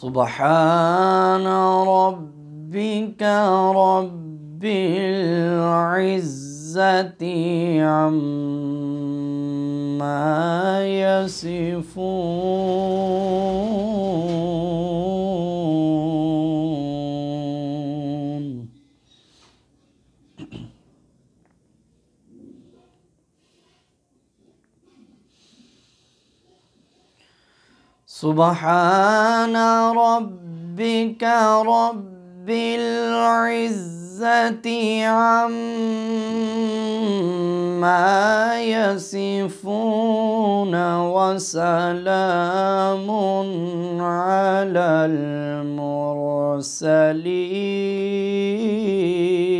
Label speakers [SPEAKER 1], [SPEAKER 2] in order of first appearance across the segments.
[SPEAKER 1] سبحان ربك رب العزة عما يصفون
[SPEAKER 2] سبحان ربك رب العزة عما يصفون
[SPEAKER 1] وسلام على المرسلين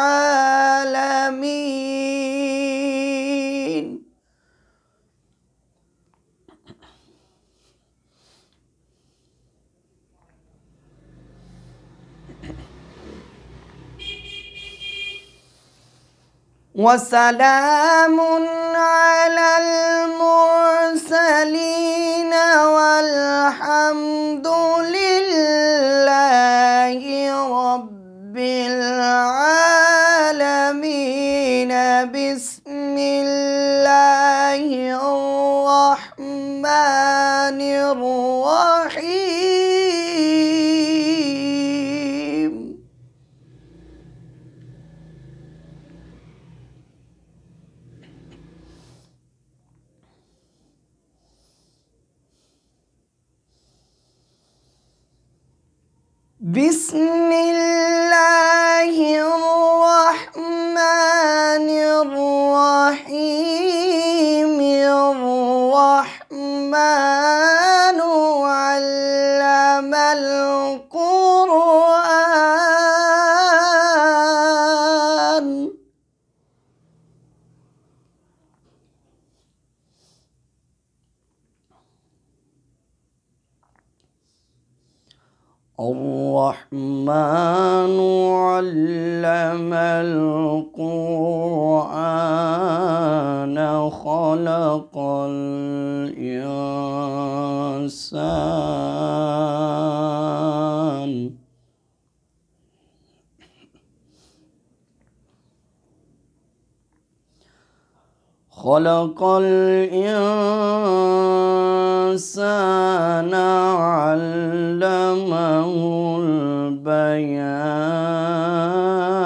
[SPEAKER 2] وسلام على المرسلين والحمد لله بسم الله الرحمن الرحيم الرحمن
[SPEAKER 1] الرحمن علم القرآن خلق الإنسان خلق الإنسان علمه البيان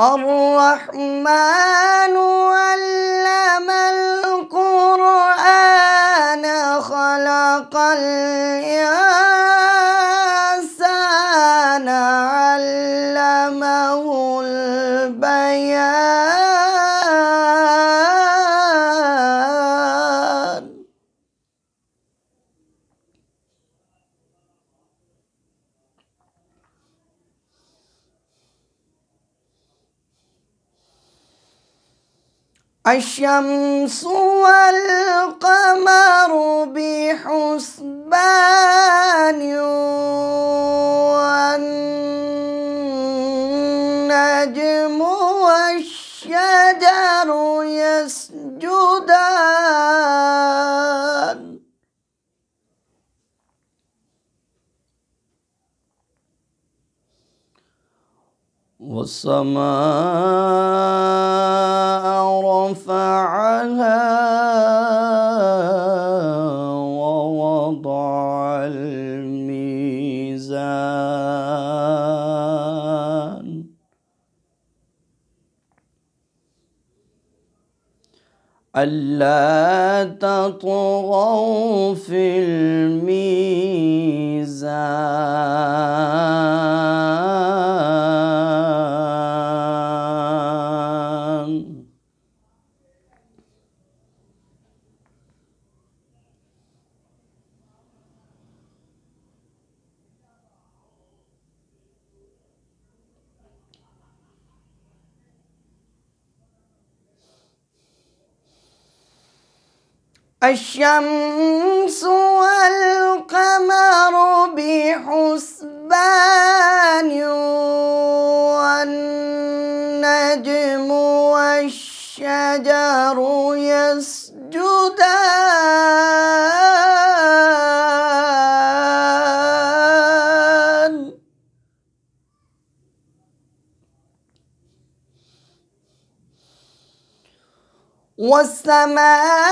[SPEAKER 2] الرحمن علم القرآن خلق الإنسان الشمس والقمر بحسبان والنجم والشجر يسجدان
[SPEAKER 1] والسماء ألا تطغوا في الميزان
[SPEAKER 2] الشمس والقمر بحسبان والنجم والشجر يسجدان والسماء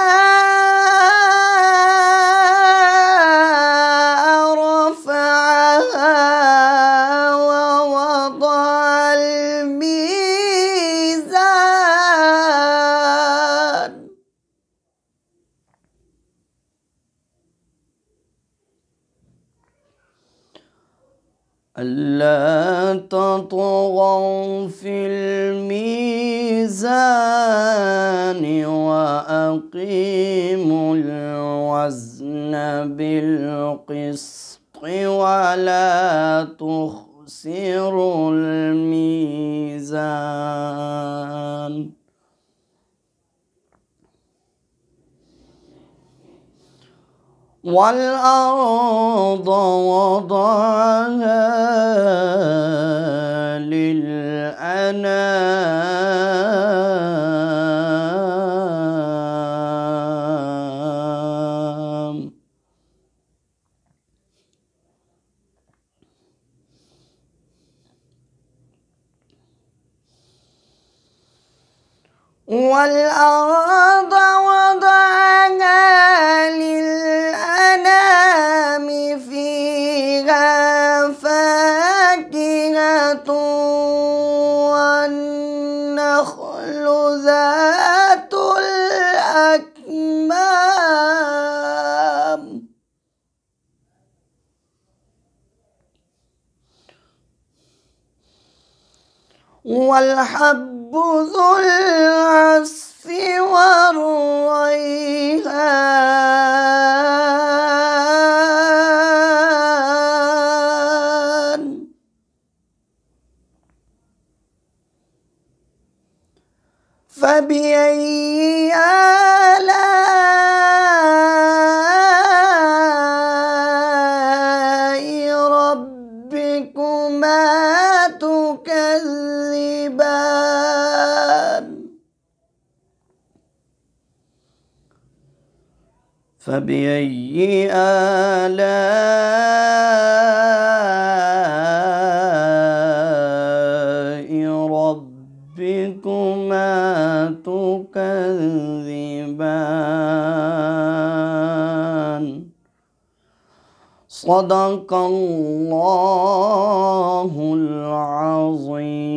[SPEAKER 1] ألا تطغوا في الميزان وأقيموا الوزن بالقسط ولا تخسروا الميزان والأرض وضعها للأنام
[SPEAKER 2] والأرض والحب ذو العصف والريحان فبأي ربكما تكذبان
[SPEAKER 1] فبأي آلاء ربكما تكذبان صدق الله
[SPEAKER 2] العظيم